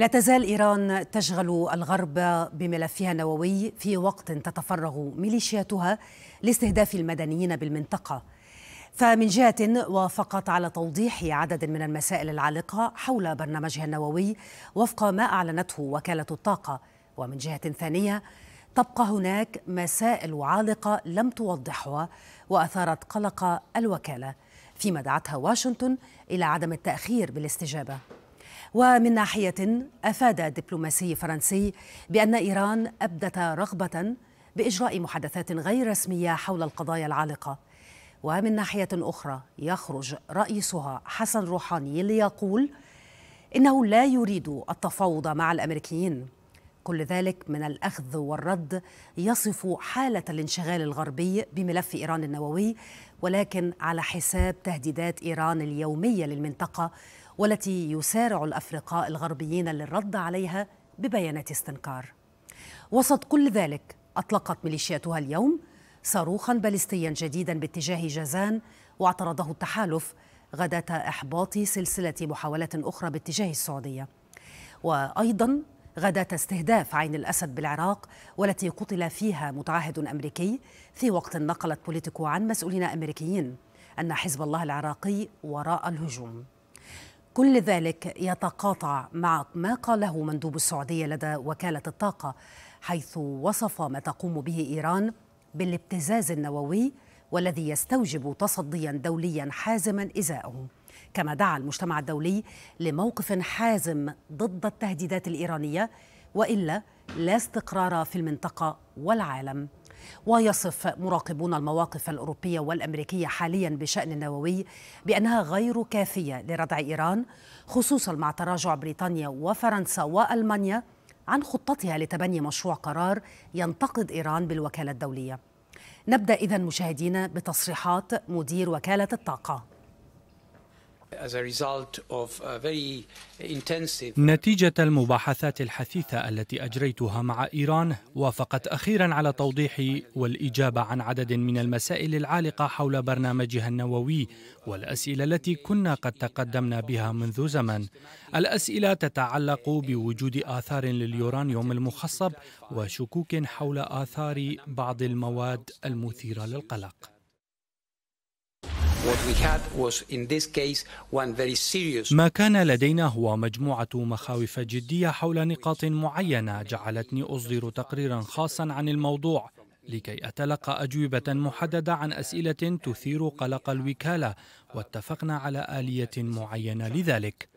لا تزال إيران تشغل الغرب بملفها النووي في وقت تتفرغ ميليشياتها لاستهداف المدنيين بالمنطقة فمن جهة وافقت على توضيح عدد من المسائل العالقة حول برنامجها النووي وفق ما أعلنته وكالة الطاقة ومن جهة ثانية تبقى هناك مسائل عالقة لم توضحها وأثارت قلق الوكالة فيما دعتها واشنطن إلى عدم التأخير بالاستجابة ومن ناحية أفاد دبلوماسي فرنسي بأن إيران أبدت رغبة بإجراء محادثات غير رسمية حول القضايا العالقة ومن ناحية أخرى يخرج رئيسها حسن روحاني ليقول إنه لا يريد التفاوض مع الأمريكيين كل ذلك من الاخذ والرد يصف حاله الانشغال الغربي بملف ايران النووي ولكن على حساب تهديدات ايران اليوميه للمنطقه والتي يسارع الافرقاء الغربيين للرد عليها ببيانات استنكار. وسط كل ذلك اطلقت ميليشياتها اليوم صاروخا باليستيا جديدا باتجاه جازان واعترضه التحالف غداة إحباط سلسلة محاولات أخرى باتجاه السعودية وأيضا غداة استهداف عين الأسد بالعراق والتي قتل فيها متعهد أمريكي في وقت نقلت بوليتيكو عن مسؤولين أمريكيين أن حزب الله العراقي وراء الهجوم كل ذلك يتقاطع مع ما قاله مندوب السعودية لدى وكالة الطاقة حيث وصف ما تقوم به إيران بالابتزاز النووي والذي يستوجب تصديا دوليا حازما إزاءه كما دعا المجتمع الدولي لموقف حازم ضد التهديدات الإيرانية وإلا لا استقرار في المنطقة والعالم ويصف مراقبون المواقف الأوروبية والأمريكية حاليا بشأن النووي بأنها غير كافية لردع إيران خصوصا مع تراجع بريطانيا وفرنسا وألمانيا عن خطتها لتبني مشروع قرار ينتقد إيران بالوكالة الدولية نبدأ إذا مشاهدينا بتصريحات مدير وكالة الطاقة نتيجة المباحثات الحثيثة التي أجريتها مع إيران وافقت أخيرا على توضيح والإجابة عن عدد من المسائل العالقة حول برنامجها النووي والأسئلة التي كنا قد تقدمنا بها منذ زمن الأسئلة تتعلق بوجود آثار لليورانيوم المخصب وشكوك حول آثار بعض المواد المثيرة للقلق ما كان لدينا هو مجموعة مخاوف جدية حول نقاط معينة جعلتني أصدر تقريرا خاصا عن الموضوع لكي أتلقى أجوبة محددة عن أسئلة تثير قلق الوكالة واتفقنا على آلية معينة لذلك